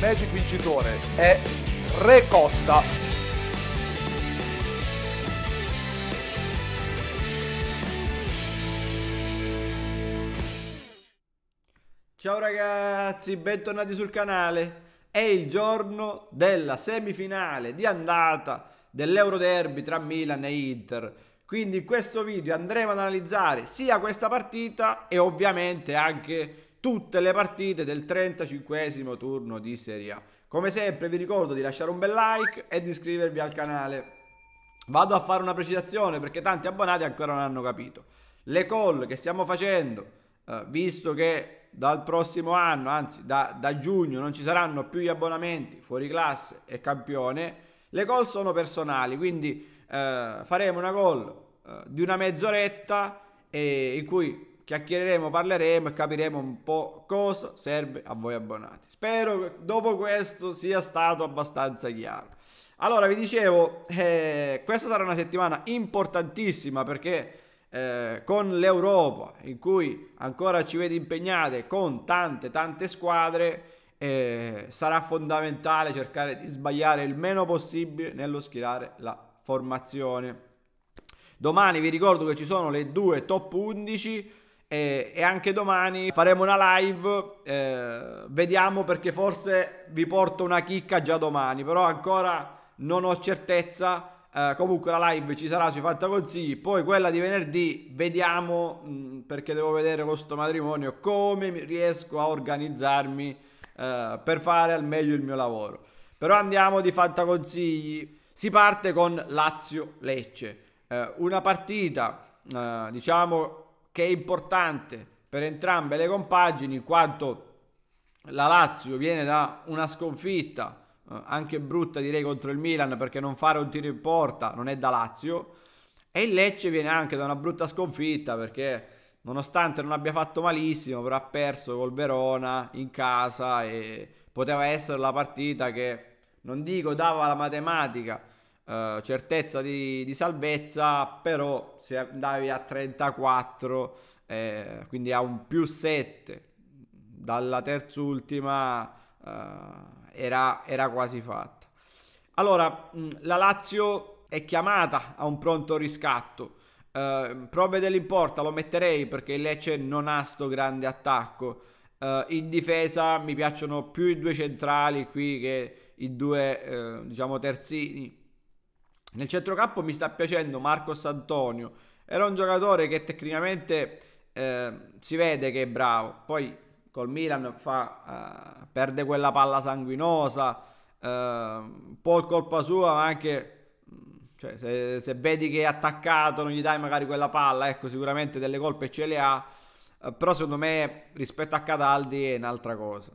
Magic vincitore è Re Costa. Ciao ragazzi, bentornati sul canale. È il giorno della semifinale di andata dell'Euro Derby tra Milan e Inter. Quindi in questo video andremo ad analizzare sia questa partita e ovviamente anche tutte le partite del 35 turno di Serie A. Come sempre vi ricordo di lasciare un bel like e di iscrivervi al canale. Vado a fare una precisazione perché tanti abbonati ancora non hanno capito. Le call che stiamo facendo, eh, visto che dal prossimo anno, anzi da, da, giugno, non ci saranno più gli abbonamenti fuori classe e campione, le call sono personali, quindi eh, faremo una call eh, di una mezz'oretta in cui chiacchiereremo, parleremo e capiremo un po' cosa serve a voi abbonati. Spero che dopo questo sia stato abbastanza chiaro. Allora, vi dicevo, eh, questa sarà una settimana importantissima perché eh, con l'Europa, in cui ancora ci vede impegnate con tante, tante squadre, eh, sarà fondamentale cercare di sbagliare il meno possibile nello schierare la formazione. Domani vi ricordo che ci sono le due top 11 e, e anche domani faremo una live, eh, vediamo perché forse vi porto una chicca già domani, però ancora non ho certezza. Uh, comunque la live ci sarà sui fatta consigli. Poi quella di venerdì vediamo mh, mm, perché devo vedere questo matrimonio come riesco a organizzarmi uh, per fare al meglio il mio lavoro. Però andiamo di fatta consigli. Si parte con Lazio Lecce. Uh, eh, una partita diciamo che è importante per entrambe le compagini, in quanto la Lazio viene da una sconfitta eh, anche brutta direi contro il Milan perché non fare un tiro in porta non è da Lazio e il Lecce viene anche da una brutta sconfitta perché nonostante non abbia fatto malissimo però ha perso col Verona in casa e poteva essere la partita che non dico dava la matematica eh, certezza di, di, salvezza, però se andavi a 34, eh, quindi a un più 7 dalla terz'ultima, eh, era, era quasi fatta. Allora, mm, la Lazio è chiamata a un pronto riscatto. Uh, prove dell'importa lo metterei perché il Lecce non ha sto grande attacco. Uh, in difesa mi piacciono più i due centrali qui che i due uh, diciamo terzini. Nel centrocampo mi sta piacendo Marcos Antonio, era un giocatore che tecnicamente eh, si vede che è bravo, poi col Milan fa, eh, perde quella palla sanguinosa, eh, un po' il colpa sua, ma anche mm, cioè, se, se, vedi che è attaccato non gli dai magari quella palla, ecco sicuramente delle colpe ce le ha, eh, però secondo me rispetto a Cataldi è un'altra cosa.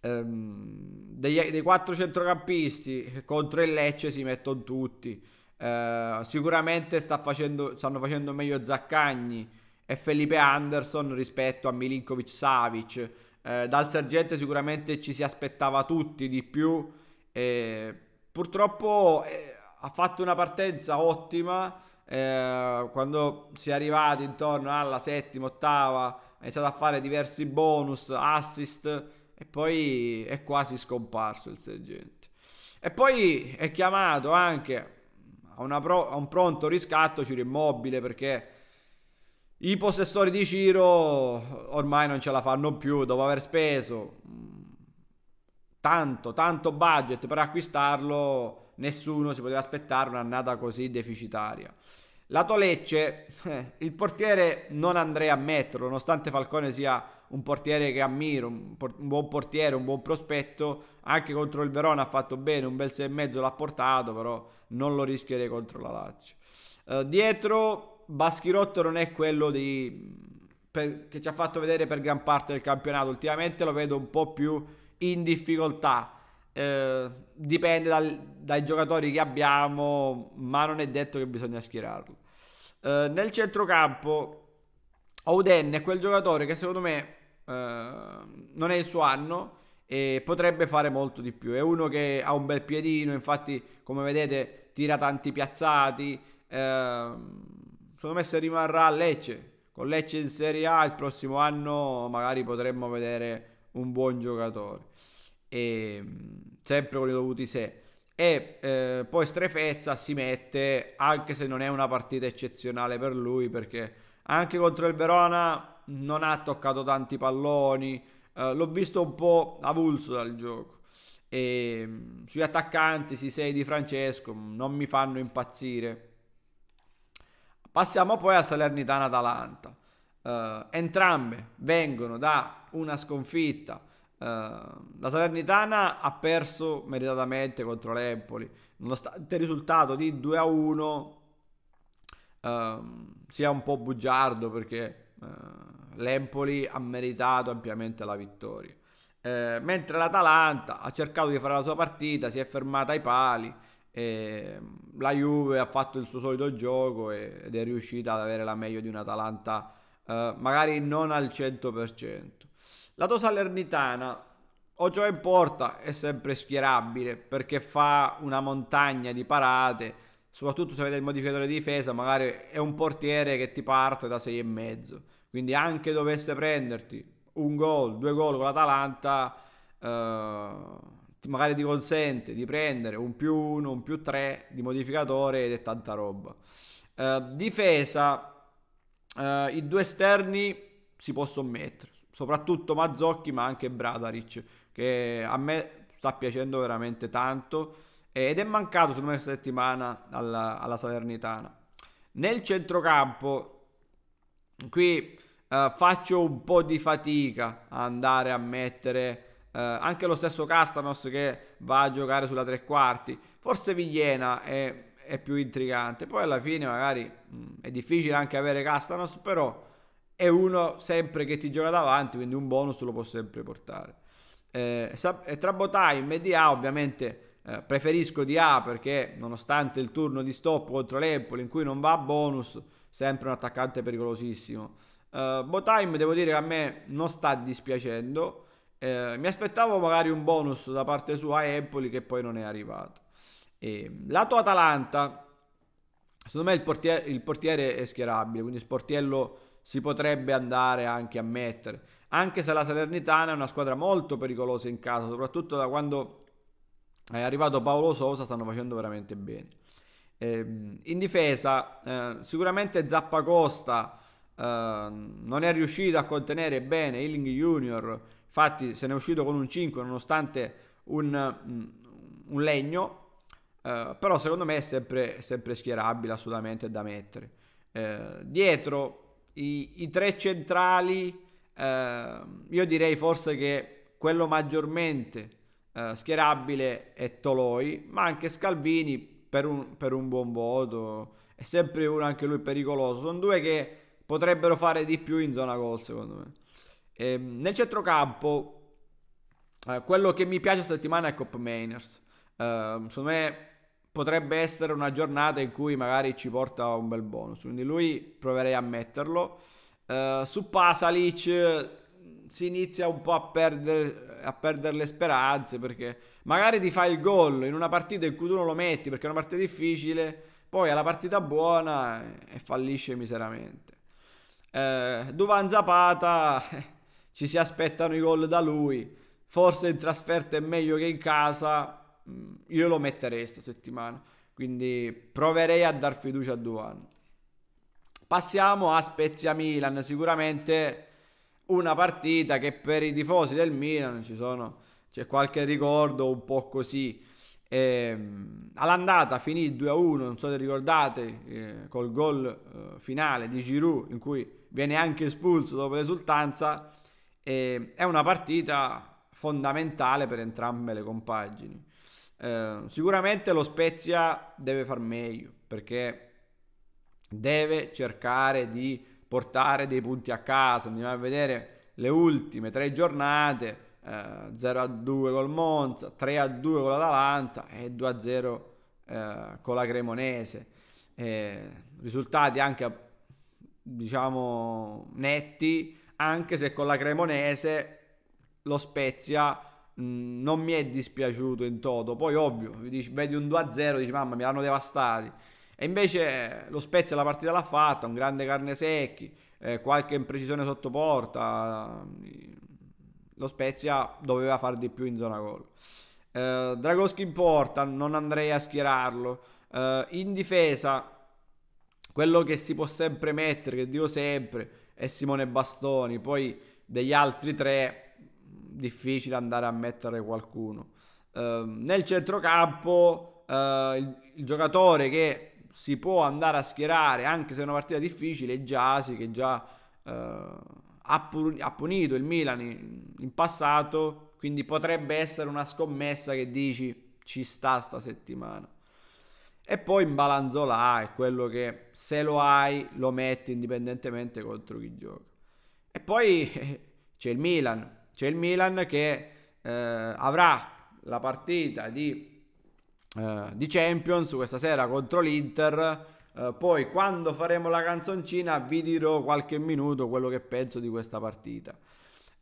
Ehm, degli, dei quattro centrocampisti contro il Lecce si mettono tutti. Eh, sicuramente sta facendo, stanno facendo meglio Zaccagni e Felipe Anderson rispetto a Milinkovic Savic. Eh, dal sergente sicuramente ci si aspettava tutti di più. Eh, purtroppo ha fatto una partenza ottima. Eh, quando si è arrivati intorno alla settima, ottava, ha iniziato a fare diversi bonus, assist e poi è quasi scomparso il sergente. E poi è chiamato anche a, pro, a un pronto riscatto Ciro Immobile perché i possessori di Ciro ormai non ce la fanno più dopo aver speso mm, tanto, tanto budget per acquistarlo, nessuno si poteva aspettare un'annata così deficitaria. Lato Lecce, il portiere non andrei a metterlo, nonostante Falcone sia un portiere che ammiro, un, por- un, buon portiere, un buon prospetto, anche contro il Verona ha fatto bene, un bel 6,5 l'ha portato, però non lo rischierei contro la Lazio. Eh, dietro Baschirotto non è quello di... per... che ci ha fatto vedere per gran parte del campionato, ultimamente lo vedo un po' più in difficoltà. Eh, dipende dal, dai giocatori che abbiamo, ma non è detto che bisogna schierarlo. Eh, nel centrocampo, Oden è quel giocatore che secondo me Ehm, non è il suo anno e potrebbe fare molto di più. È uno che ha un bel piedino, infatti come vedete tira tanti piazzati. Ehm, secondo me se rimarrà a Lecce, con Lecce in Serie A il prossimo anno magari potremmo vedere un buon giocatore. E, ehm, sempre con i dovuti sé. E eh, poi Strefezza si mette, anche se non è una partita eccezionale per lui, perché anche contro il Verona non ha toccato tanti palloni, eh, l'ho visto un po' avulso dal gioco. E, mm, sugli attaccanti, si sei di Francesco, mm, non mi fanno impazzire. Passiamo poi a Salernitana-Atalanta. Eh, entrambe vengono da una sconfitta. Eh, la Salernitana ha perso meritatamente contro l'Empoli, nonostante il risultato di 2 a 1 eh, sia un po' bugiardo perché eh, l'Empoli ha meritato ampiamente la vittoria. Eh, mentre l'Atalanta ha cercato di fare la sua partita, si è fermata ai pali, eh, la Juve ha fatto il suo solito gioco ed è riuscita ad avere la meglio di un'Atalanta eh, magari non al 100%. La Lato Salernitana, Ocio in porta è sempre schierabile perché fa una montagna di parate, soprattutto se avete il modificatore di difesa, magari è un portiere che ti parte da 6,5 quindi anche dovesse prenderti un gol, due gol con l'Atalanta, eh, magari ti consente di prendere un più uno, un più tre di modificatore ed è tanta roba. Eh, difesa, eh, i due esterni si possono mettere, soprattutto Mazzocchi ma anche Bradaric, che a me sta piacendo veramente tanto ed è mancato secondo me questa settimana alla, alla Salernitana. Nel centrocampo, qui eh, faccio un po' di fatica a andare a mettere eh, anche lo stesso Castanos che va a giocare sulla tre quarti. Forse Vigliena è, è più intrigante. Poi alla fine magari mh, mm, è difficile anche avere Castanos, però è uno sempre che ti gioca davanti, quindi un bonus lo può sempre portare. Eh, tra Botaim e DA ovviamente eh, preferisco DA perché nonostante il turno di stop contro l'Empoli in cui non va a bonus, sempre un attaccante pericolosissimo. Uh, eh, Botime devo dire che a me non sta dispiacendo. Eh, mi aspettavo magari un bonus da parte sua a Empoli che poi non è arrivato. E, mm, lato Atalanta, secondo me il portiere, il portiere è schierabile, quindi Sportiello si potrebbe andare anche a mettere. Anche se la Salernitana è una squadra molto pericolosa in casa, soprattutto da quando è arrivato Paolo Sosa, stanno facendo veramente bene. Eh, in difesa, eh, sicuramente Zappacosta eh, non è riuscito a contenere bene Ealing Junior, infatti se ne è uscito con un 5 nonostante un, mm, un legno, Uh, però secondo me è sempre, sempre, schierabile assolutamente da mettere. Uh, dietro i, i, tre centrali, uh, io direi forse che quello maggiormente schierabile è Toloi, ma anche Scalvini per un, per un buon voto, è sempre uno anche lui pericoloso. Sono due che potrebbero fare di più in zona gol secondo me. E ehm, nel centrocampo, eh, quello che mi piace settimana è Cop Mainers. Eh, secondo me potrebbe essere una giornata in cui magari ci porta un bel bonus, quindi lui proverei a metterlo. Eh, su Pasalic si inizia un po' a perdere, a perdere le speranze perché magari ti fai il gol in una partita in cui tu non lo metti perché è una partita difficile, poi alla partita buona e fallisce miseramente. Eh, Duvan Zapata, ci si aspettano i gol da lui, forse in trasferta è meglio che in casa, mm, io lo metterei questa settimana, quindi proverei a dar fiducia a Duvan. Passiamo a Spezia Milan, sicuramente una partita che per i tifosi del Milan ci sono, c'è qualche ricordo un po' così. Eh, all'andata finì 2-1, non so se ricordate, eh, col gol eh, finale di Giroud in cui viene anche espulso dopo l'esultanza. E è una partita fondamentale per entrambe le compagini. Eh, sicuramente lo Spezia deve far meglio perché deve cercare di portare dei punti a casa. Andiamo a vedere le ultime tre giornate. 0 eh, a 2 col Monza, 3 a 2 con l'Atalanta e 2 a 0 eh, con la Cremonese. Eh, risultati anche diciamo, netti, anche se con la Cremonese lo Spezia mh, non mi è dispiaciuto in toto. Poi ovvio, dici, vedi un 2-0, dici mamma mi hanno devastati. E invece eh, lo Spezia la partita l'ha fatta, un grande carne secchi, eh, qualche imprecisione sotto porta. Lo Spezia doveva fare di più in zona gol. Eh, Dragoschi in porta, non andrei a schierarlo. Eh, in difesa quello che si può sempre mettere, che dico sempre, è Simone Bastoni. Poi degli altri tre, difficile andare a mettere qualcuno. Eh, nel centrocampo, eh, il, il, giocatore che si può andare a schierare anche se è una partita difficile è Giasi, che già eh, ha, pu- ha, punito il Milan in, in passato. Quindi potrebbe essere una scommessa che dici ci sta sta settimana. E poi Imbalanzolà è quello che se lo hai lo metti indipendentemente contro chi gioca. E poi c'è il Milan, c'è il Milan che eh, avrà la partita di, eh, di, Champions questa sera contro l'Inter. Eh, poi quando faremo la canzoncina vi dirò qualche minuto quello che penso di questa partita.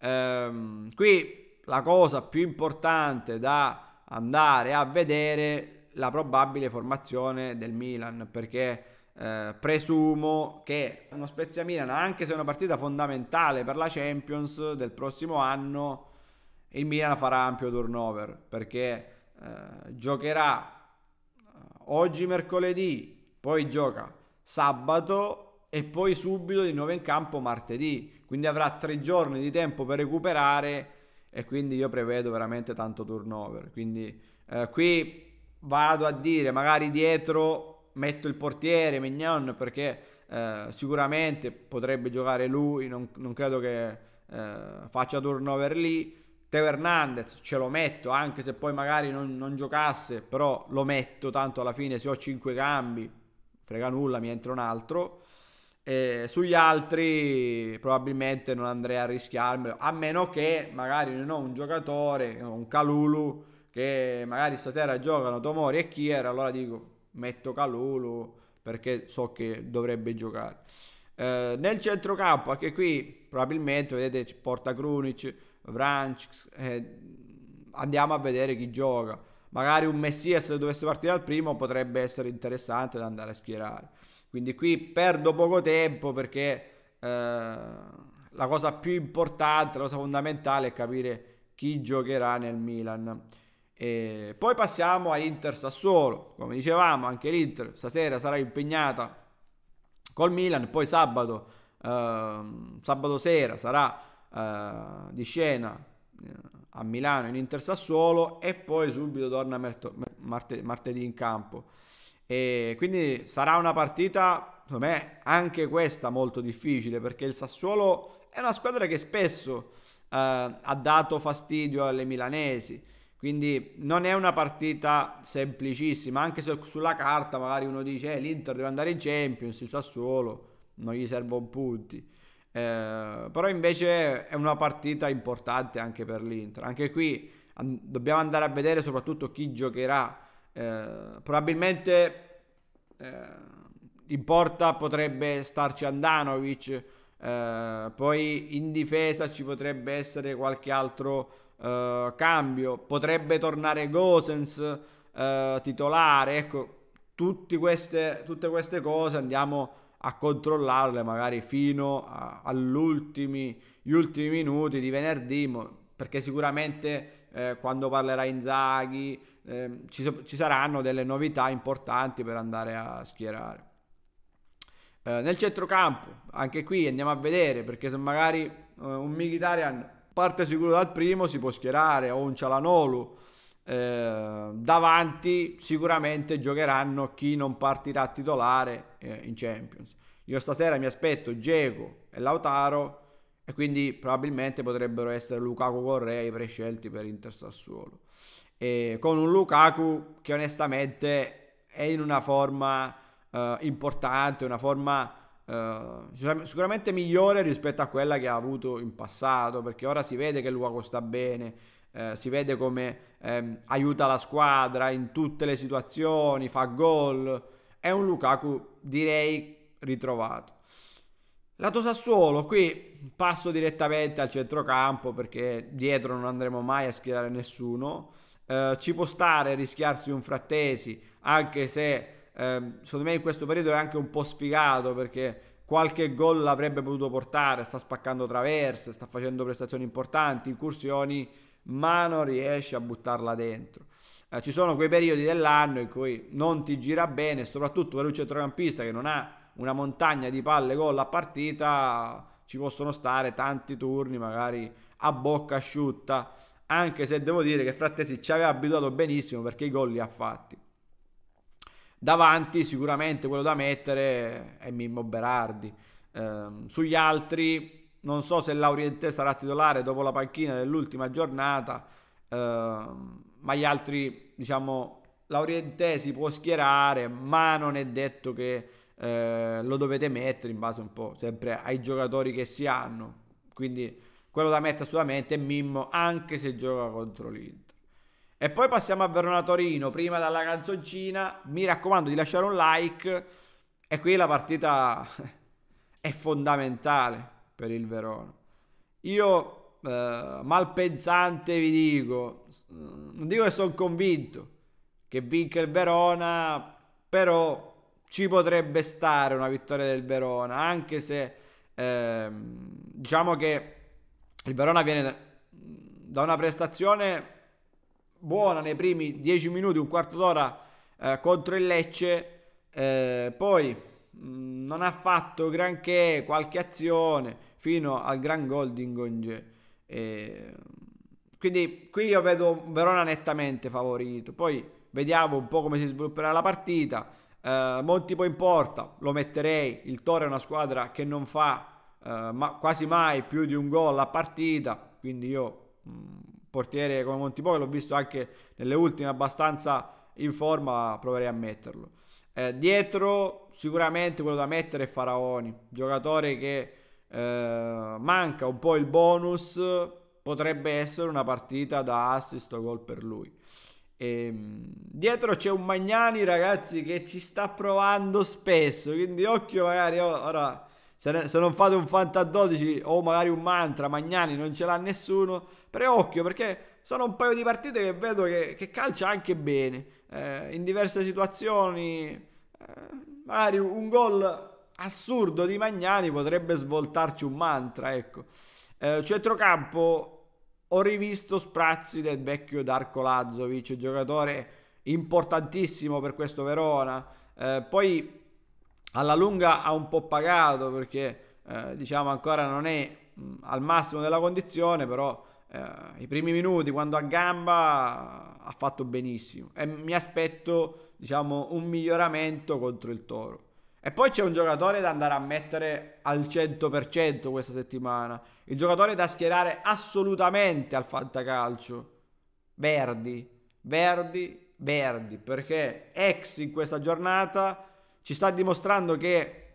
Ehm, qui la cosa più importante da andare a vedere la probabile formazione del Milan perché eh, presumo che uno Spezia Milan, anche se è una partita fondamentale per la Champions del prossimo anno, il Milan farà ampio turnover perché eh, giocherà eh, oggi mercoledì, poi gioca sabato e poi subito di nuovo in campo martedì, quindi avrà tre giorni di tempo per recuperare e quindi io prevedo veramente tanto turnover. Quindi eh, qui vado a dire magari dietro metto il portiere Mignon perché eh, sicuramente potrebbe giocare lui, non, non credo che eh, faccia turnover lì. Teo Hernandez ce lo metto anche se poi magari non, non, giocasse, però lo metto tanto alla fine se ho 5 cambi, frega nulla, mi entra un altro. E sugli altri probabilmente non andrei a rischiarmelo, a meno che magari non ho un giocatore, un Calulu che magari stasera giocano Tomori e Kier, allora dico metto Calulu perché so che dovrebbe giocare. Eh, nel centrocampo, anche qui probabilmente vedete porta Krunic, Vranc, eh, andiamo a vedere chi gioca. Magari un Messias se dovesse partire al primo potrebbe essere interessante da andare a schierare. Quindi qui perdo poco tempo perché eh, la cosa più importante, la cosa fondamentale è capire chi giocherà nel Milan. E poi passiamo a Inter Sassuolo, come dicevamo anche l'Inter stasera sarà impegnata col Milan, poi sabato, ehm, sabato sera sarà eh, di scena eh, a Milano in Inter Sassuolo e poi subito torna marte- martedì in campo. E quindi sarà una partita, secondo me, anche questa molto difficile perché il Sassuolo è una squadra che spesso eh, ha dato fastidio alle milanesi. Quindi non è una partita semplicissima, anche se sulla carta magari uno dice eh, l'Inter deve andare in Champions, il Sassuolo, non gli servono punti. Eh, però invece è una partita importante anche per l'Inter. Anche qui an- dobbiamo andare a vedere soprattutto chi giocherà. Eh, probabilmente eh, in porta potrebbe starci Andanovic, eh, poi in difesa ci potrebbe essere qualche altro eh, cambio, potrebbe tornare Gosens eh, titolare, ecco, queste, tutte queste cose andiamo a controllarle magari fino agli ultimi minuti di venerdì, perché sicuramente eh, quando parlerà Inzaghi eh, ci, ci, saranno delle novità importanti per andare a schierare. Eh, nel centrocampo, anche qui andiamo a vedere, perché se magari eh, un Mkhitaryan parte sicuro dal primo, si può schierare o un Cialanolu. Eh, davanti sicuramente giocheranno chi non partirà titolare eh, in Champions. Io stasera mi aspetto Diego e Lautaro e quindi probabilmente potrebbero essere Lukaku Correa i prescelti per Inter Sassuolo. E con un Lukaku che onestamente è in una forma eh, importante, una forma eh, sicuramente migliore rispetto a quella che ha avuto in passato, perché ora si vede che Luogo sta bene, eh, si vede come eh, aiuta la squadra in tutte le situazioni, fa gol, è un Lukaku direi ritrovato. Lato Sassuolo, qui passo direttamente al centrocampo perché dietro non andremo mai a schierare nessuno. Eh, ci può stare rischiarsi un frattesi, anche se ehm, secondo me in questo periodo è anche un po' sfigato perché qualche gol l'avrebbe potuto portare, sta spaccando traverse, sta facendo prestazioni importanti, incursioni, ma non riesce a buttarla dentro. Eh, ci sono quei periodi dell'anno in cui non ti gira bene, soprattutto per un centrocampista che non ha una montagna di palle gol a partita, ci possono stare tanti turni magari a bocca asciutta, anche se devo dire che Frattesi ci aveva abituato benissimo perché i gol li ha fatti. Davanti sicuramente quello da mettere è Mimmo Berardi. Eh, sugli altri non so se Lauriente sarà titolare dopo la panchina dell'ultima giornata, eh, ma gli altri, diciamo, Lauriente si può schierare, ma non è detto che eh, lo dovete mettere in base un po' sempre ai giocatori che si hanno. Quindi quello da mettere assolutamente è Mimmo, anche se gioca contro l'Inter. E poi passiamo a Verona Torino, prima dalla canzoncina, mi raccomando di lasciare un like e qui la partita è fondamentale per il Verona. Io eh, malpensante vi dico, mm, non dico che sono convinto che vinca il Verona, però ci potrebbe stare una vittoria del Verona, anche se eh, diciamo che il Verona viene da una prestazione buona nei primi 10 minuti, un quarto d'ora eh, contro il Lecce, eh, poi mh, mm, non ha fatto granché, qualche azione fino al gran gol di Ngonge. Eh, quindi qui io vedo Verona nettamente favorito, poi vediamo un po' come si svilupperà la partita. Eh, Monti poi in porta, lo metterei, il Toro è una squadra che non fa eh, ma quasi mai più di un gol a partita, quindi io mh, mm, portiere come Montipoi l'ho visto anche nelle ultime abbastanza in forma, proverei a metterlo. Eh, dietro sicuramente quello da mettere è Faraoni, giocatore che eh, manca un po' il bonus, potrebbe essere una partita da assist o gol per lui. E, ehm, dietro c'è un Magnani ragazzi che ci sta provando spesso, quindi occhio magari oh, ora se, ne, se, non fate un Fanta 12 o magari un mantra, Magnani non ce l'ha nessuno, preocchio perché sono un paio di partite che vedo che, che calcia anche bene, eh, in diverse situazioni, eh, magari un gol assurdo di Magnani potrebbe svoltarci un mantra, ecco. Eh, centrocampo, ho rivisto sprazzi del vecchio Darko Lazzovic, giocatore importantissimo per questo Verona, eh, poi alla lunga ha un po' pagato perché eh, diciamo ancora non è mh, mm, al massimo della condizione, però eh, i primi minuti quando a gamba ha fatto benissimo e mi aspetto diciamo un miglioramento contro il Toro. E poi c'è un giocatore da andare a mettere al 100% questa settimana, il giocatore da schierare assolutamente al fantacalcio. Verdi, Verdi, Verdi, perché ex in questa giornata ci sta dimostrando che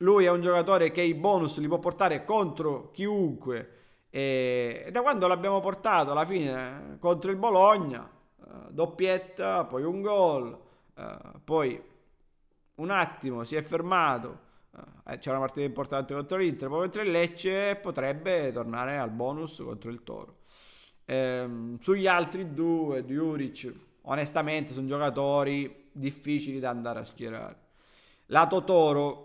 lui è un giocatore che i bonus li può portare contro chiunque e da quando l'abbiamo portato alla fine contro il Bologna eh, doppietta, poi un gol, eh, poi un attimo si è fermato, eh, c'è una partita importante contro l'Inter, poi contro il Lecce potrebbe tornare al bonus contro il Toro. Ehm, sugli altri due, Juric, onestamente sono giocatori difficili da andare a schierare. Lato Toro,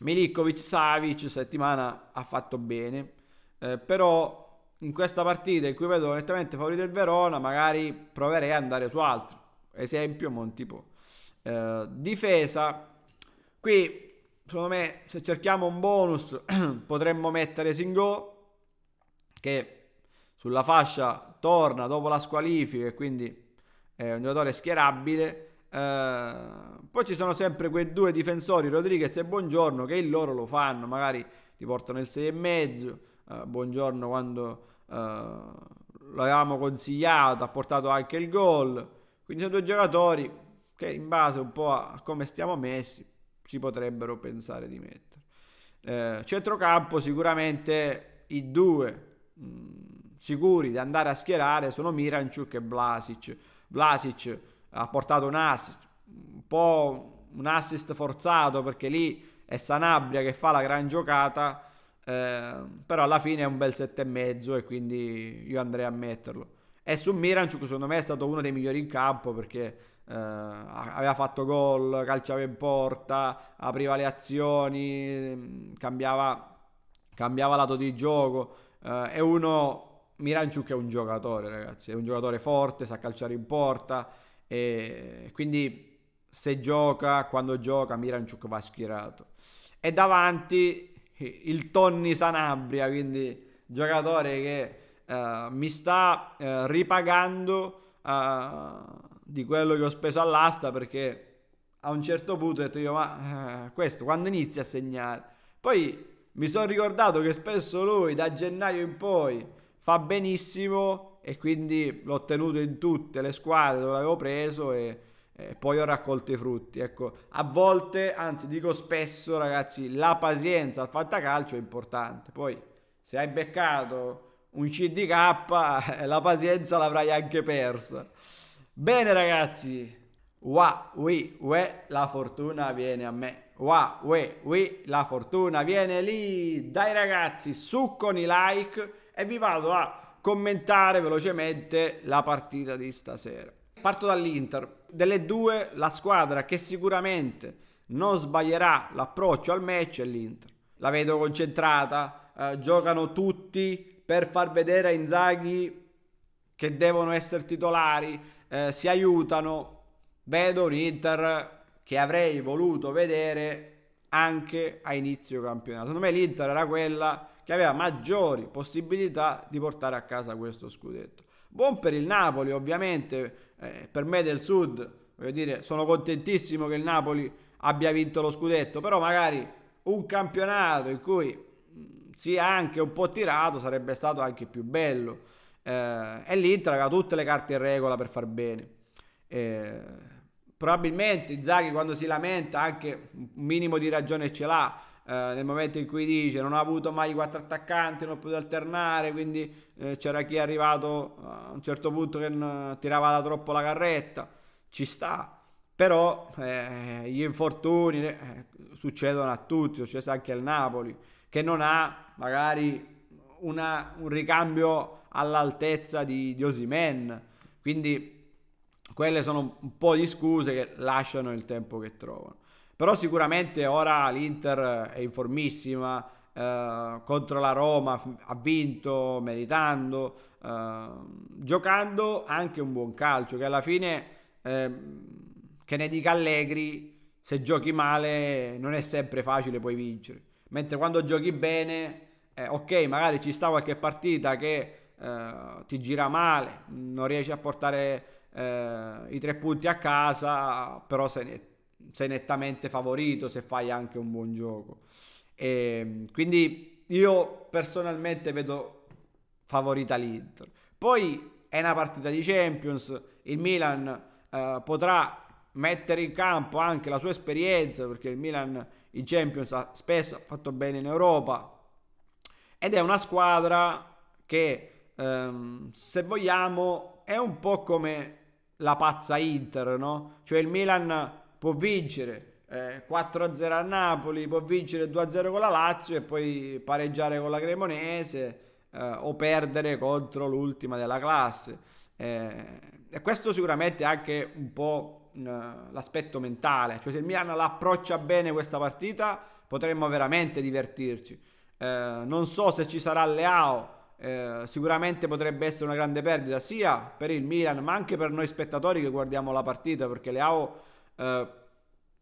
Milikovic, Savic settimana ha fatto bene, eh, però in questa partita in cui vedo nettamente favorito il Verona, magari proverei ad andare su altro, esempio Montipo. Eh, difesa, qui secondo me se cerchiamo un bonus potremmo mettere Singo che sulla fascia torna dopo la squalifica e quindi è un giocatore schierabile eh, poi ci sono sempre quei due difensori, Rodriguez e Buongiorno, che il loro lo fanno, magari ti portano il 6,5. Uh, eh, buongiorno quando uh, l'avevamo consigliato, ha portato anche il gol. Quindi sono due giocatori che in base un po' a come stiamo messi si potrebbero pensare di mettere. Uh, centrocampo sicuramente i due mh, mm, sicuri da andare a schierare sono Miranchuk e Vlasic. Vlasic ha portato un assist, un po' un assist forzato perché lì è Sanabria che fa la gran giocata, eh, però alla fine è un bel 7,5 e quindi io andrei a metterlo. E su Miranchuk secondo me è stato uno dei migliori in campo perché eh, aveva fatto gol, calciava in porta, apriva le azioni, cambiava, cambiava lato di gioco. Eh, è uno Miranchuk è un giocatore, ragazzi, è un giocatore forte, sa calciare in porta, e quindi se gioca, quando gioca, Miranchuk va schierato. E davanti il Tonni Sanabria, quindi giocatore che uh, mi sta uh, ripagando uh, di quello che ho speso all'asta perché a un certo punto ho detto io ma questo quando inizia a segnare? Poi mi sono ricordato che spesso lui da gennaio in poi fa benissimo e quindi l'ho tenuto in tutte le squadre dove l'avevo preso e, e, poi ho raccolto i frutti. Ecco, a volte, anzi dico spesso ragazzi, la pazienza al fantacalcio è importante. Poi se hai beccato un CDK, la pazienza l'avrai anche persa. Bene ragazzi, wa, wi, we, la fortuna viene a me. Wa, we, wi, la fortuna viene lì. Dai ragazzi, su con i like e vi vado a commentare velocemente la partita di stasera. Parto dall'Inter, delle due la squadra che sicuramente non sbaglierà l'approccio al match è l'Inter. La vedo concentrata, eh, giocano tutti per far vedere a Inzaghi che devono essere titolari, eh, si aiutano. Vedo un Inter che avrei voluto vedere anche a inizio campionato. Secondo me l'Inter era quella che aveva maggiori possibilità di portare a casa questo scudetto. Buon per il Napoli, ovviamente, eh, per me del Sud, voglio dire, sono contentissimo che il Napoli abbia vinto lo scudetto, però magari un campionato in cui mm, sia anche un po' tirato sarebbe stato anche più bello. Eh, e l'Inter aveva tutte le carte in regola per far bene. Eh, probabilmente Zaghi quando si lamenta anche un minimo di ragione ce l'ha, eh, nel momento in cui dice non ha avuto mai quattro attaccanti, non ho potuto alternare, quindi eh, c'era chi è arrivato eh, a un certo punto che tirava da troppo la carretta, ci sta. Però eh, gli infortuni eh, succedono a tutti, successo anche al Napoli, che non ha magari una, un ricambio all'altezza di, di Osimen. Quindi quelle sono un po' di scuse che lasciano il tempo che trovano. Però sicuramente ora l'Inter è informissima, eh, contro la Roma ha vinto meritando, eh, giocando anche un buon calcio, che alla fine, eh, che ne dica Allegri, se giochi male non è sempre facile poi vincere. Mentre quando giochi bene, eh, ok, magari ci sta qualche partita che eh, ti gira male, non riesci a portare eh, i tre punti a casa, però se ne sei nettamente favorito se fai anche un buon gioco. E, ehm, quindi io personalmente vedo favorita l'Inter. Poi è una partita di Champions, il Milan eh, potrà mettere in campo anche la sua esperienza perché il Milan in Champions ha spesso fatto bene in Europa ed è una squadra che ehm, se vogliamo è un po' come la pazza Inter, no? Cioè il Milan può vincere eh, 4-0 a Napoli, può vincere 2-0 con la Lazio e poi pareggiare con la Cremonese eh, o perdere contro l'ultima della classe. Eh, e questo sicuramente è anche un po' eh, l'aspetto mentale, cioè se il Milan l'approccia bene questa partita potremmo veramente divertirci. Eh, non so se ci sarà Leao. Eh, sicuramente potrebbe essere una grande perdita sia per il Milan ma anche per noi spettatori che guardiamo la partita perché Leao eh,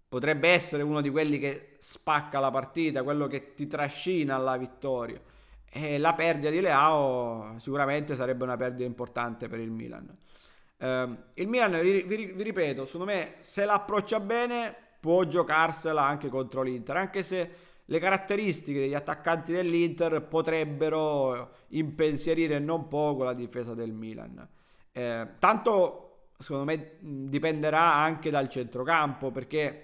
potrebbe essere uno di quelli che spacca la partita, quello che ti trascina alla vittoria. E la perdita di Leao sicuramente sarebbe una perdita importante per il Milan. Eh, il Milan, vi, vi ripeto, secondo me se l'approccia bene può giocarsela anche contro l'Inter, anche se le caratteristiche degli attaccanti dell'Inter potrebbero impensierire non poco la difesa del Milan. Eh, tanto secondo me dipenderà anche dal centrocampo perché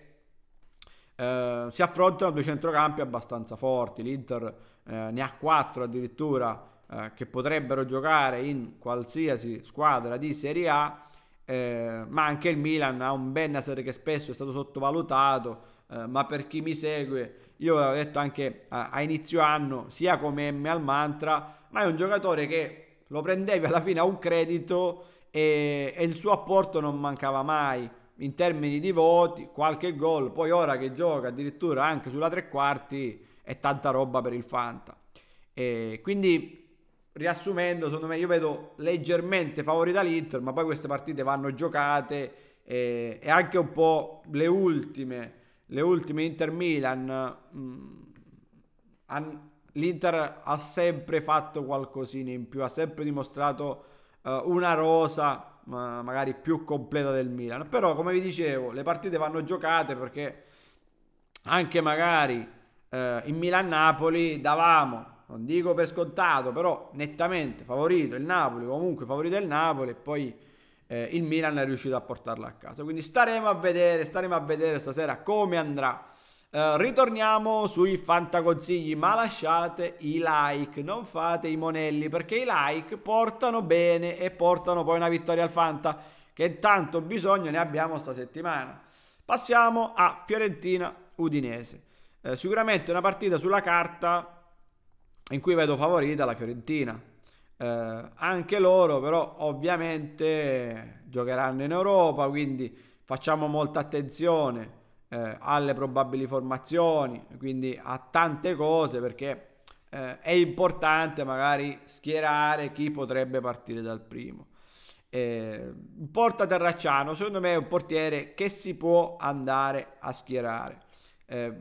eh, si affrontano due centrocampi abbastanza forti, l'Inter eh, ne ha quattro addirittura eh, che potrebbero giocare in qualsiasi squadra di Serie A, eh, ma anche il Milan ha un Bennaser che spesso è stato sottovalutato, eh, ma per chi mi segue io l'avevo detto anche a, a inizio anno sia come M al Mantra, ma è un giocatore che lo prendevi alla fine a un credito e, e il suo apporto non mancava mai in termini di voti, qualche gol, poi ora che gioca addirittura anche sulla tre quarti è tanta roba per il Fanta. E quindi riassumendo, secondo me io vedo leggermente favorita l'Inter, ma poi queste partite vanno giocate e, e anche un po' le ultime, le ultime Inter-Milan, mh, mm, han, l'Inter ha sempre fatto qualcosina in più, ha sempre dimostrato eh, una rosa magari più completa del Milan. Però, come vi dicevo, le partite vanno giocate perché anche magari eh, in Milan-Napoli davamo, non dico per scontato, però nettamente favorito il Napoli, comunque favorito il Napoli e poi eh, il Milan è riuscito a portarla a casa. Quindi staremo a vedere, staremo a vedere stasera come andrà eh, ritorniamo sui fantaconsigli, ma lasciate i like, non fate i monelli, perché i like portano bene e portano poi una vittoria al Fanta, che tanto bisogno ne abbiamo sta settimana. Passiamo a Fiorentina-Udinese. Uh, eh, sicuramente una partita sulla carta in cui vedo favorita la Fiorentina. Uh, anche loro però ovviamente giocheranno in Europa, quindi facciamo molta attenzione eh, alle probabili formazioni, quindi a tante cose perché eh, è importante magari schierare chi potrebbe partire dal primo. Eh, porta Terracciano, secondo me è un portiere che si può andare a schierare. Eh,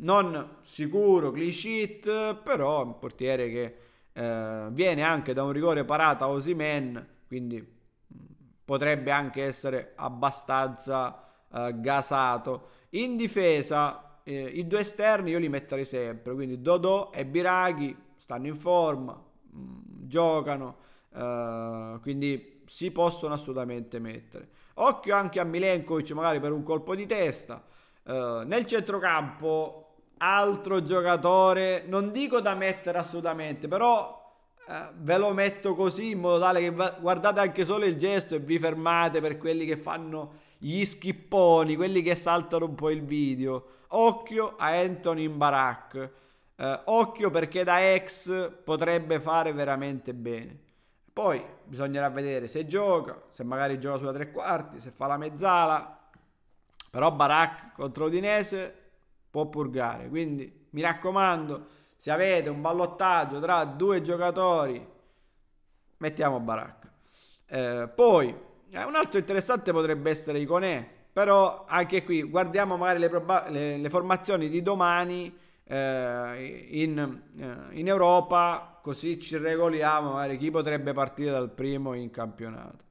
non sicuro, clicit, però è un portiere che eh, viene anche da un rigore parato a Osimen, quindi mm, potrebbe anche essere abbastanza eh, gasato. In difesa, eh, i due esterni io li metterei sempre, quindi Dodò e Biraghi stanno in forma, mh, mm, giocano, eh, quindi si possono assolutamente mettere. Occhio anche a Milenkovic magari per un colpo di testa. Eh, nel centrocampo, altro giocatore, non dico da mettere assolutamente, però Uh, ve lo metto così in modo tale che guardate anche solo il gesto e vi fermate per quelli che fanno gli schipponi, quelli che saltano un po' il video. Occhio a Anthony Barak. Eh, occhio perché da ex potrebbe fare veramente bene. Poi bisognerà vedere se gioca, se magari gioca sulla tre quarti, se fa la mezzala. Però Barak contro Udinese può purgare. Quindi mi raccomando, se avete un ballottaggio tra due giocatori, mettiamo Barak. Eh, poi eh, un altro interessante potrebbe essere Iconè, però anche qui guardiamo magari le, proba- le, le formazioni di domani eh, in, eh, in, Europa, così ci regoliamo magari chi potrebbe partire dal primo in campionato.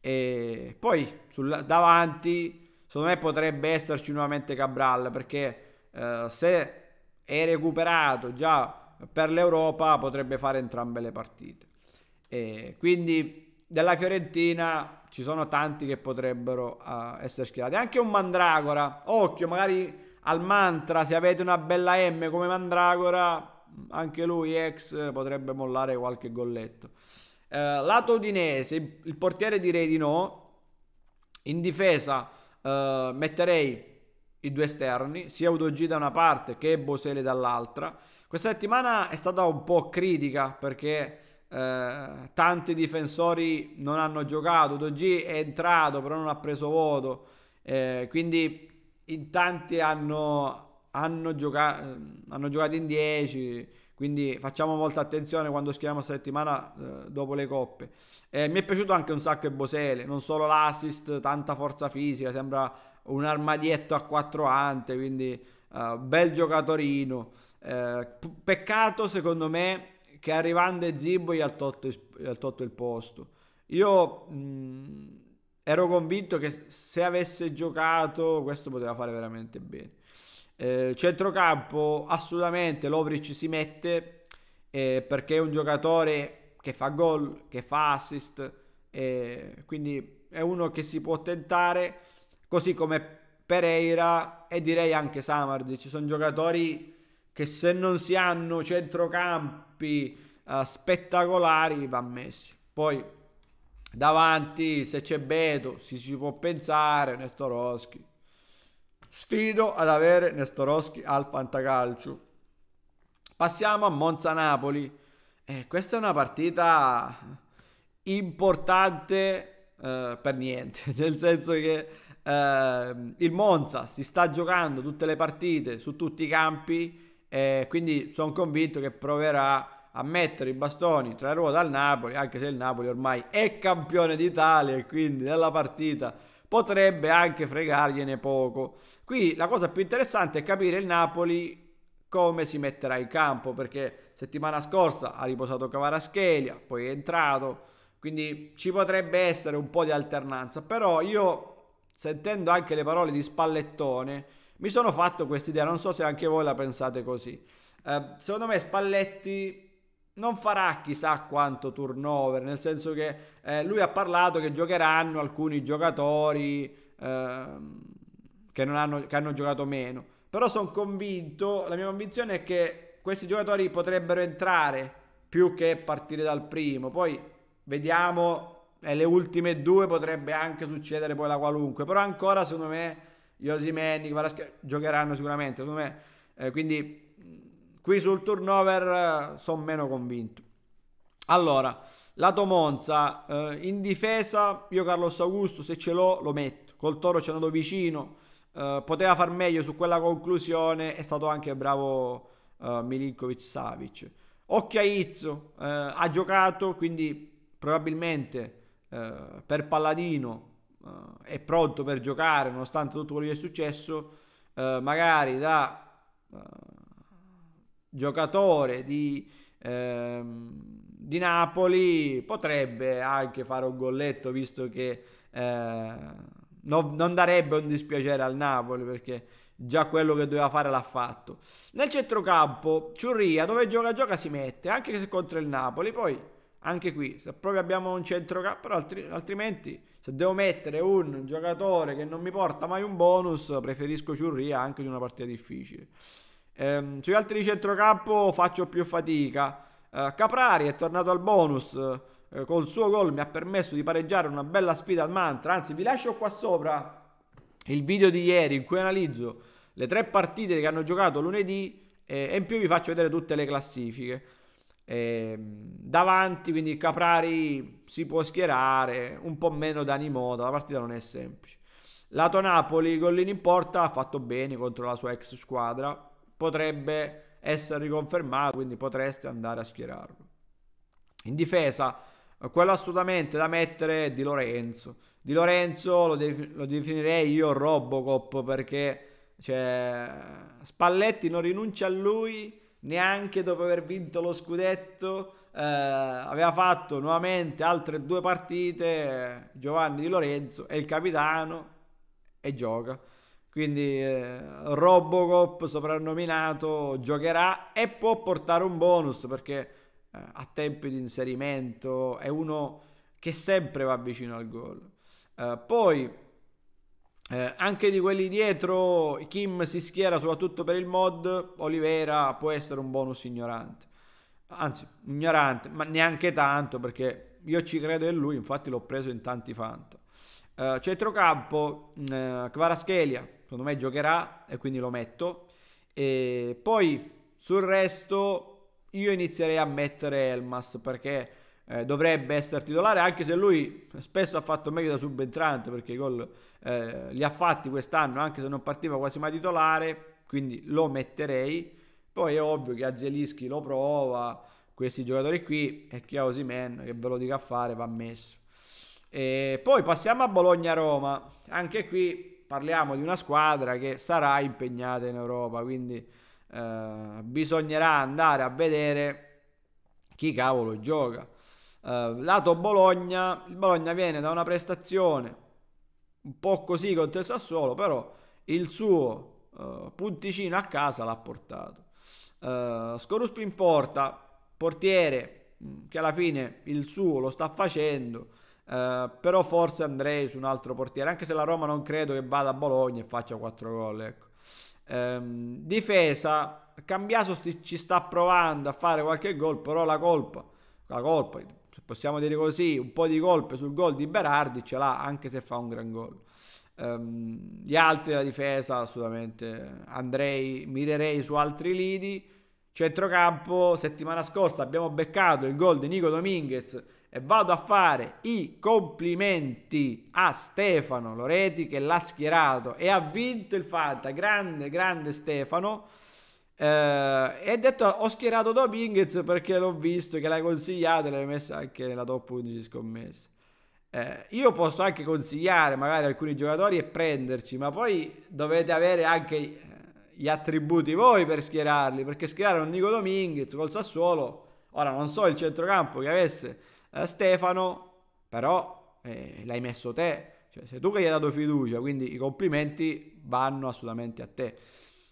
E poi sul, davanti, secondo me potrebbe esserci nuovamente Cabral, perché eh, se è recuperato già per l'Europa potrebbe fare entrambe le partite. E quindi della Fiorentina ci sono tanti che potrebbero uh, essere schierati. Anche un Mandragora, occhio magari al Mantra, se avete una bella M come Mandragora, anche lui ex potrebbe mollare qualche golletto. Uh, lato Udinese, il portiere direi di no. In difesa uh, metterei i due esterni, sia Udogi da una parte che Bosele dall'altra. Questa settimana è stata un po' critica perché eh, tanti difensori non hanno giocato, Doggi è entrato però non ha preso voto, eh, quindi in tanti hanno, hanno, gioca- eh, hanno giocato in 10, quindi facciamo molta attenzione quando schieriamo scriviamo settimana eh, dopo le coppe. Eh, mi è piaciuto anche un sacco Bosele, non solo l'assist, tanta forza fisica, sembra un armadietto a quattro ante, quindi eh, bel giocatorino. Eh, peccato secondo me che arrivando e Zibbo gli ha tolto, il posto. Io mh, mm, ero convinto che se avesse giocato questo poteva fare veramente bene. Eh, centrocampo assolutamente Lovric si mette eh, perché è un giocatore che fa gol, che fa assist, eh, quindi è uno che si può tentare, così come Pereira e direi anche Samardi. Ci sono giocatori che se non si hanno centrocampo colpi uh, eh, spettacolari va messi. Poi davanti se c'è Beto si si può pensare Nestoroschi. Sfido ad avere Nestoroschi al fantacalcio. Passiamo a Monza Napoli. Eh, questa è una partita importante eh, per niente, nel senso che eh, il Monza si sta giocando tutte le partite su tutti i campi eh, quindi sono convinto che proverà a mettere i bastoni tra le ruote al Napoli, anche se il Napoli ormai è campione d'Italia e quindi nella partita potrebbe anche fregargliene poco. Qui la cosa più interessante è capire il Napoli come si metterà in campo, perché settimana scorsa ha riposato Cavaraschelia, poi è entrato, quindi ci potrebbe essere un po' di alternanza, però io sentendo anche le parole di Spallettone mi sono fatto questa idea, non so se anche voi la pensate così. Eh, secondo me Spalletti non farà chissà quanto turnover, nel senso che eh, lui ha parlato che giocheranno alcuni giocatori eh, che, hanno, che hanno giocato meno. Però sono convinto, la mia convinzione è che questi giocatori potrebbero entrare più che partire dal primo. Poi vediamo, e eh, le ultime due potrebbe anche succedere poi la qualunque, però ancora secondo me Yosimendi, Kvaratskhelia giocheranno sicuramente, secondo me. Eh, quindi mm, qui sul turnover eh, sono meno convinto. Allora, lato Monza, eh, in difesa io Carlos Augusto se ce l'ho lo metto, col Toro ci è andato vicino, eh, poteva far meglio su quella conclusione, è stato anche bravo eh, Milinkovic Savic. Occhia Occhiaizzo eh, ha giocato, quindi probabilmente eh, per Palladino uh, è pronto per giocare nonostante tutto quello che è successo, uh, magari da eh, giocatore di, ehm, di, Napoli potrebbe anche fare un golletto visto che no, non darebbe un dispiacere al Napoli perché già quello che doveva fare l'ha fatto. Nel centrocampo, Ciurria, dove gioca gioca si mette, anche se contro il Napoli, poi anche qui, se proprio abbiamo un centrocampo, altri, altrimenti se devo mettere un giocatore che non mi porta mai un bonus, preferisco Ciurria anche in una partita difficile. Ehm, sugli altri di centrocampo faccio più fatica. Eh, Caprari è tornato al bonus, eh, col suo gol mi ha permesso di pareggiare una bella sfida al mantra, anzi vi lascio qua sopra il video di ieri in cui analizzo le tre partite che hanno giocato lunedì eh, e in più vi faccio vedere tutte le classifiche. E ehm, davanti, quindi Caprari si può schierare, un po' meno Dani Moda, la partita non è semplice. Lato Napoli, Gollini in porta, ha fatto bene contro la sua ex squadra, potrebbe essere riconfermato, quindi potreste andare a schierarlo. In difesa, eh, quello assolutamente da mettere è Di Lorenzo. Di Lorenzo lo, defin- lo definirei io Robocop perché cioè, Spalletti non rinuncia a lui neanche dopo aver vinto lo scudetto, eh, aveva fatto nuovamente altre due partite Giovanni Di Lorenzo, è il capitano e gioca. Quindi eh, Robocop, soprannominato, giocherà e può portare un bonus perché eh, a tempi di inserimento è uno che sempre va vicino al gol. Eh, poi eh, anche di quelli dietro, Kim si schiera soprattutto per il mod, Olivera può essere un bonus ignorante. Anzi, ignorante, ma neanche tanto perché io ci credo in lui, infatti l'ho preso in tanti fanta. Eh, centrocampo, mm, eh, Kvaraschelia, secondo me giocherà e quindi lo metto. E poi sul resto io inizierei a mettere Elmas perché eh, dovrebbe essere titolare, anche se lui spesso ha fatto meglio da subentrante perché i gol eh, li ha fatti quest'anno anche se non partiva quasi mai titolare, quindi lo metterei. Poi è ovvio che a lo prova, questi giocatori qui, e chi ha Osimen, che ve lo dica a fare, va messo. E poi passiamo a Bologna-Roma, anche qui parliamo di una squadra che sarà impegnata in Europa, quindi eh, bisognerà andare a vedere chi cavolo gioca. Eh, lato Bologna, il Bologna viene da una prestazione un po' così contro il Sassuolo, però il suo uh, punticino a casa l'ha portato. Uh, Scoruspi in porta, portiere mm, che alla fine il suo lo sta facendo, uh, però forse andrei su un altro portiere, anche se la Roma non credo che vada a Bologna e faccia 4 gol. Ecco. Um, difesa, Cambiaso sti, ci sta provando a fare qualche gol, però la colpa, la colpa se possiamo dire così, un po' di colpe sul gol di Berardi ce l'ha, anche se fa un gran gol. Um, gli altri della difesa, assolutamente, andrei, mirerei su altri lidi. Centrocampo, settimana scorsa abbiamo beccato il gol di Nico Dominguez e vado a fare i complimenti a Stefano Loreti che l'ha schierato e ha vinto il Fanta. Grande, grande Stefano eh, e detto, ho schierato Dominguez perché l'ho visto, che l'hai consigliato e l'hai messa anche nella top 11 scommessa. Eh, io posso anche consigliare magari alcuni giocatori e prenderci, ma poi dovete avere anche eh, gli attributi voi per schierarli, perché schierare un Nico Dominguez col Sassuolo, ora non so il centrocampo che avesse eh, Stefano, però eh, l'hai messo te, cioè, sei tu che gli hai dato fiducia, quindi i complimenti vanno assolutamente a te.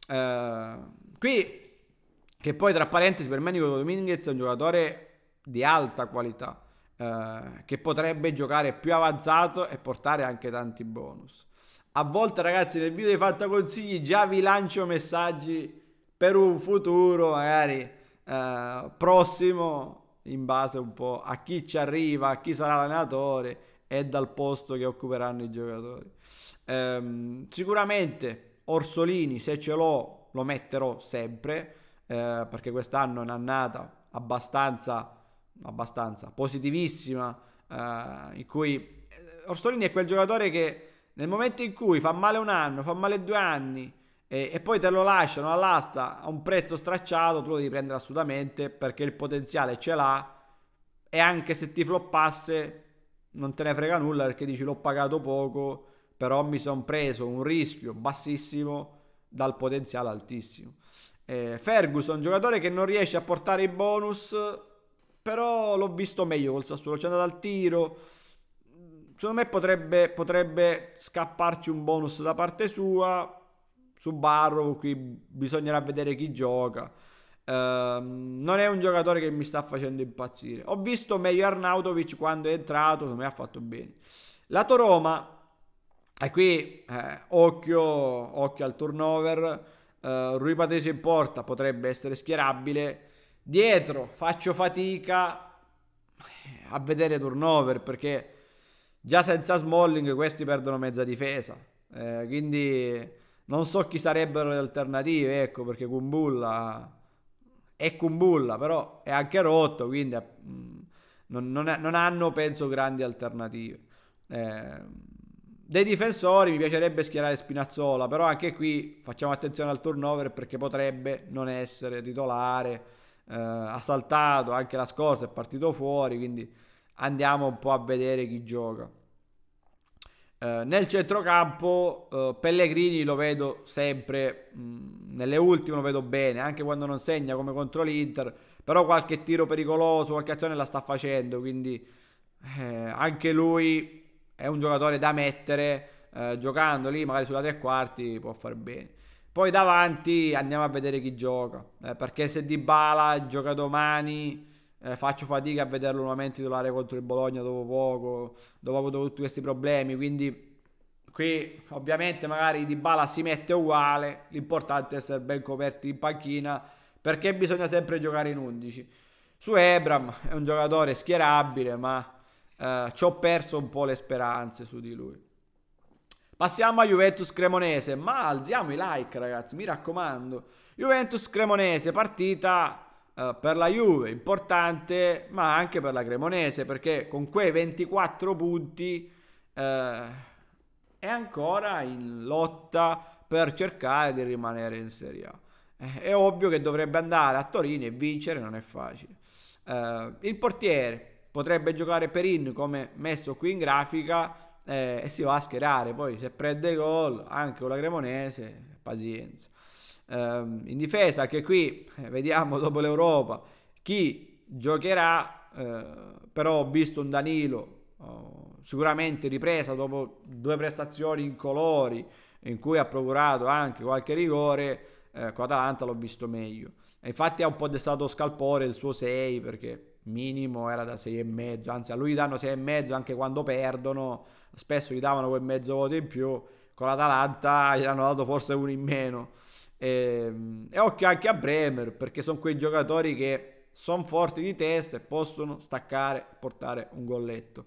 Eh, Qui, che poi tra parentesi, per me Nico Dominguez è un giocatore di alta qualità, eh, che potrebbe giocare più avanzato e portare anche tanti bonus. A volte ragazzi nel video di fatto Consigli già vi lancio messaggi per un futuro magari eh, prossimo in base un po' a chi ci arriva, a chi sarà l'allenatore e dal posto che occuperanno i giocatori. Ehm, sicuramente Orsolini se ce l'ho lo metterò sempre eh, perché quest'anno è un'annata abbastanza, abbastanza positivissima eh, in cui eh, Orsolini è quel giocatore che nel momento in cui fa male un anno, fa male due anni e, e poi te lo lasciano all'asta a un prezzo stracciato, tu lo devi prendere assolutamente perché il potenziale ce l'ha e anche se ti floppasse non te ne frega nulla perché dici l'ho pagato poco, però mi sono preso un rischio bassissimo dal potenziale altissimo. Eh, Ferguson, giocatore che non riesce a portare i bonus, però l'ho visto meglio col Sassuolo, c'è andato al tiro, secondo me potrebbe, potrebbe scapparci un bonus da parte sua, su Barro qui bisognerà vedere chi gioca. Um, non è un giocatore che mi sta facendo impazzire. Ho visto meglio Arnautovic quando è entrato, secondo me ha fatto bene. Lato Roma, e qui eh, occhio, occhio, al turnover, eh, Rui Patese in porta potrebbe essere schierabile, dietro faccio fatica eh, a vedere turnover perché già senza Smalling questi perdono mezza difesa, eh, quindi non so chi sarebbero le alternative, ecco perché Kumbulla è Kumbulla, però è anche rotto, quindi mh, eh, mm, non, non, non, hanno penso grandi alternative. Eh, dei difensori mi piacerebbe schierare Spinazzola, però anche qui facciamo attenzione al turnover perché potrebbe non essere titolare, eh, ha saltato anche la scorsa, è partito fuori, quindi andiamo un po' a vedere chi gioca. Eh, nel centrocampo eh, Pellegrini lo vedo sempre, mh, mm, nelle ultime lo vedo bene, anche quando non segna come contro l'Inter, però qualche tiro pericoloso, qualche azione la sta facendo, quindi eh, anche lui è un giocatore da mettere, eh, giocando lì magari sulla tre quarti può far bene. Poi davanti andiamo a vedere chi gioca, eh, perché se Dybala gioca domani eh, faccio fatica a vederlo nuovamente titolare contro il Bologna dopo poco, dopo aver avuto tutti questi problemi, quindi qui ovviamente magari Dybala si mette uguale, l'importante è essere ben coperti in panchina perché bisogna sempre giocare in 11. Su Ebram è un giocatore schierabile, ma eh, ci ho perso un po' le speranze su di lui. Passiamo a Juventus Cremonese, ma alziamo i like ragazzi, mi raccomando. Juventus Cremonese, partita eh, per la Juve, importante, ma anche per la Cremonese, perché con quei 24 punti eh, è ancora in lotta per cercare di rimanere in Serie A. Eh, è ovvio che dovrebbe andare a Torino e vincere non è facile. Eh, il portiere, potrebbe giocare Perin come messo qui in grafica eh, e si va a schierare. Poi se prende gol anche con la Cremonese, pazienza. Eh, in difesa, anche qui eh, vediamo dopo l'Europa chi giocherà, eh, però ho visto un Danilo oh, sicuramente ripresa dopo due prestazioni in colori in cui ha procurato anche qualche rigore, eh, con Atalanta l'ho visto meglio. infatti ha un po' destato scalpore il suo 6 perché minimo era da 6,5, anzi a lui gli danno 6,5 anche quando perdono, spesso gli davano quel mezzo voto in più, con l'Atalanta gli hanno dato forse uno in meno. E, ehm, e occhio anche a Bremer, perché sono quei giocatori che sono forti di testa e possono staccare e portare un golletto.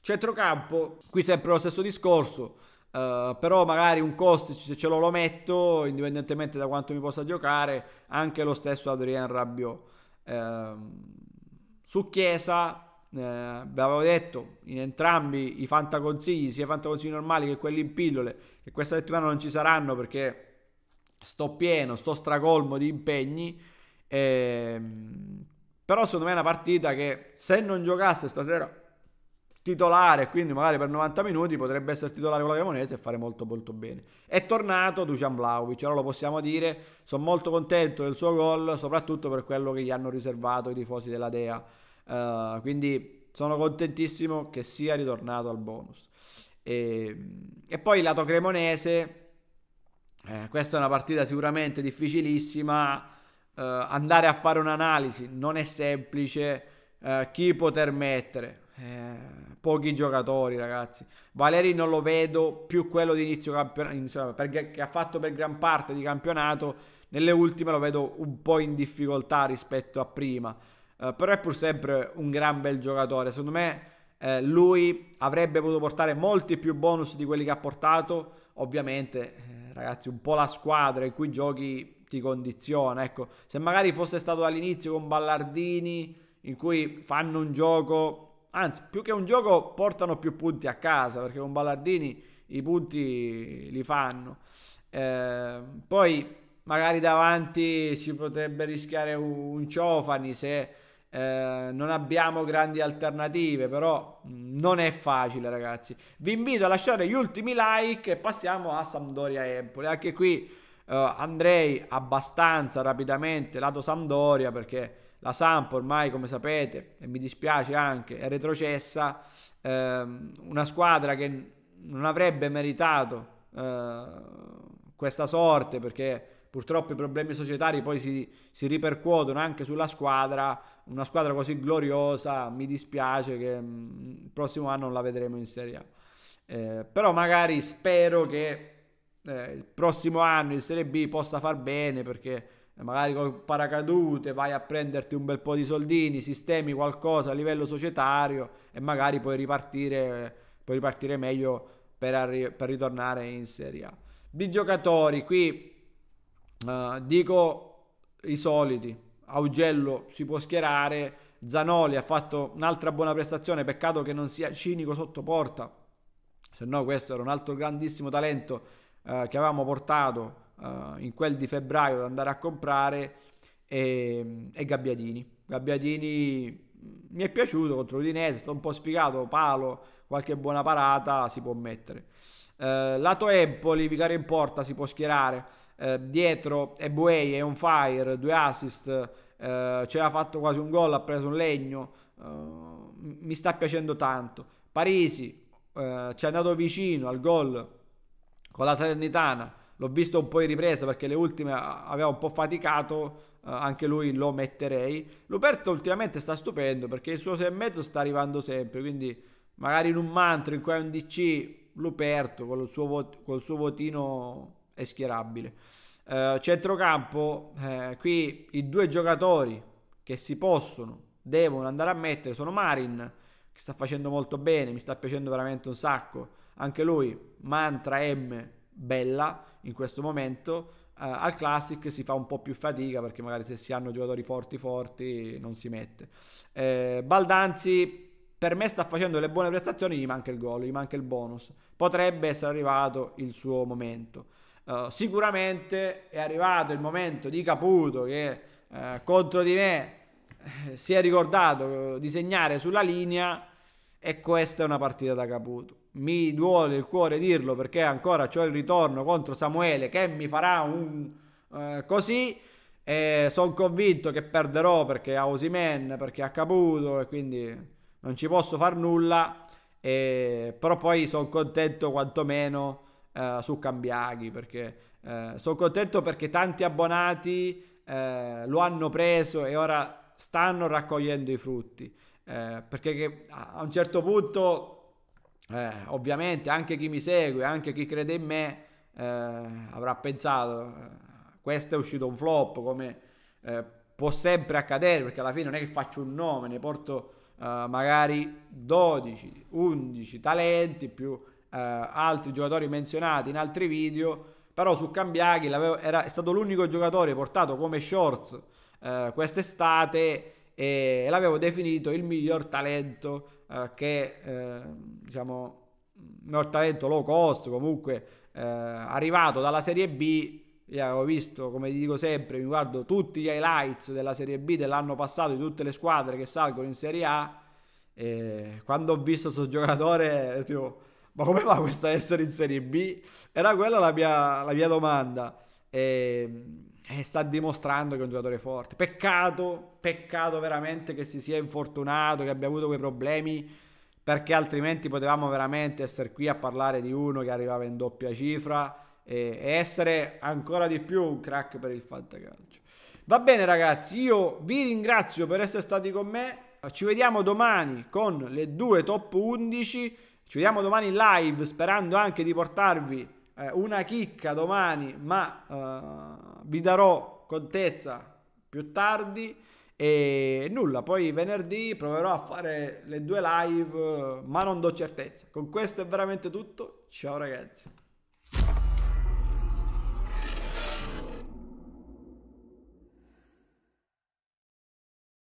Centrocampo, qui sempre lo stesso discorso, eh, però magari un Kostic se ce l'ho lo metto, indipendentemente da quanto mi possa giocare, anche lo stesso Adrien Rabiot. Eh, su Chiesa, eh, vi avevo detto, in entrambi i fantaconsigli, sia i fantaconsigli normali che quelli in pillole, che questa settimana non ci saranno perché sto pieno, sto stracolmo di impegni. Eh, però secondo me è una partita che se non giocasse stasera titolare, quindi magari per 90 minuti potrebbe essere titolare con la Cremonese e fare molto molto bene. È tornato Dujan Vlaovic, ora lo possiamo dire, sono molto contento del suo gol, soprattutto per quello che gli hanno riservato i tifosi della Dea, uh, quindi sono contentissimo che sia ritornato al bonus. E, e poi lato cremonese, eh, questa è una partita sicuramente difficilissima, uh, andare a fare un'analisi non è semplice, uh, chi poter mettere? Eh, pochi giocatori, ragazzi. Valeri non lo vedo più quello di inizio campionato, perché, che ha fatto per gran parte di campionato. Nelle ultime lo vedo un po' in difficoltà rispetto a prima. Eh, però è pur sempre un gran bel giocatore. Secondo me eh, lui avrebbe potuto portare molti più bonus di quelli che ha portato. Ovviamente, eh, ragazzi, un po' la squadra in cui giochi ti condiziona. Ecco, se magari fosse stato dall'inizio con Ballardini, in cui fanno un gioco anzi più che un gioco portano più punti a casa perché con Ballardini i punti li fanno. Eh, poi magari davanti si potrebbe rischiare un, Ciofani se eh, non abbiamo grandi alternative, però non è facile ragazzi. Vi invito a lasciare gli ultimi like e passiamo a Sampdoria Empoli. Anche qui eh, andrei abbastanza rapidamente lato Sampdoria perché la Samp ormai come sapete e mi dispiace anche è retrocessa, ehm, una squadra che non avrebbe meritato eh, questa sorte perché purtroppo i problemi societari poi si, si, ripercuotono anche sulla squadra, una squadra così gloriosa, mi dispiace che mh, mm, il prossimo anno non la vedremo in Serie A. Eh, però magari spero che eh, il prossimo anno in Serie B possa far bene perché magari col paracadute vai a prenderti un bel po' di soldini, sistemi qualcosa a livello societario e magari puoi ripartire, puoi ripartire meglio per, arri- per, ritornare in Serie A. Di giocatori, qui eh, dico i soliti, Augello si può schierare, Zanoli ha fatto un'altra buona prestazione, peccato che non sia cinico sotto porta, se no questo era un altro grandissimo talento eh, che avevamo portato uh, in quel di febbraio da andare a comprare ehm, e, è Gabbiadini. Gabbiadini mm, mi è piaciuto contro l'Udinese, sto un po' sfigato, palo, qualche buona parata si può mettere. Eh, lato Empoli, Vicario in porta si può schierare, eh, dietro Ebuei è un fire, due assist, eh, ce l'ha fatto quasi un gol, ha preso un legno, eh, mi sta piacendo tanto. Parisi eh, ci è andato vicino al gol con la Salernitana, l'ho visto un po' in ripresa perché le ultime aveva un po' faticato, eh, anche lui lo metterei. Luperto ultimamente sta stupendo perché il suo 6,5 sta arrivando sempre, quindi magari in un mantra in cui hai un DC, Luperto col suo, vot- col suo votino è schierabile. Eh, centrocampo, eh, qui i due giocatori che si possono, devono andare a mettere sono Marin, che sta facendo molto bene, mi sta piacendo veramente un sacco, anche lui, Mantra M, bella in questo momento. Uh, al Classic si fa un po' più fatica perché magari se si hanno giocatori forti forti non si mette. Eh, Baldanzi per me sta facendo le buone prestazioni, gli manca il gol, gli manca il bonus. Potrebbe essere arrivato il suo momento. Uh, sicuramente è arrivato il momento di Caputo che uh, contro di me si è ricordato di segnare sulla linea e questa è una partita da Caputo mi duole il cuore dirlo perché ancora ho il ritorno contro Samuele che mi farà un eh, così e sono convinto che perderò perché ha Osimen, perché ha Caputo e quindi non ci posso far nulla e, però poi sono contento quantomeno eh, su Cambiaghi perché eh, sono contento perché tanti abbonati eh, lo hanno preso e ora stanno raccogliendo i frutti eh, perché che, a un certo punto eh, ovviamente anche chi mi segue, anche chi crede in me, eh, avrà pensato, eh, questo è uscito un flop, come eh, può sempre accadere, perché alla fine non è che faccio un nome, ne porto eh, magari 12, 11 talenti più eh, altri giocatori menzionati in altri video, però su Cambiaghi era, è stato l'unico giocatore portato come shorts quest'estate e l'avevo definito il miglior talento eh, che eh, diciamo miglior talento low cost comunque eh, arrivato dalla Serie B io avevo visto come dico sempre mi guardo tutti gli highlights della Serie B dell'anno passato di tutte le squadre che salgono in Serie A e quando ho visto questo giocatore tipo, ma come fa questo ad essere in Serie B? Era quella la mia, la mia domanda. E, eh, sta dimostrando che è un giocatore forte. Peccato, peccato veramente che si sia infortunato, che abbia avuto quei problemi, perché altrimenti potevamo veramente essere qui a parlare di uno che arrivava in doppia cifra e, e essere ancora di più un crack per il fantacalcio. Va bene ragazzi, io vi ringrazio per essere stati con me. Ci vediamo domani con le due top 11. Ci vediamo domani in live sperando anche di portarvi eh, una chicca domani, ma... Eh, vi darò contezza più tardi e nulla, poi venerdì proverò a fare le due live, ma non do certezza. Con questo è veramente tutto. Ciao ragazzi.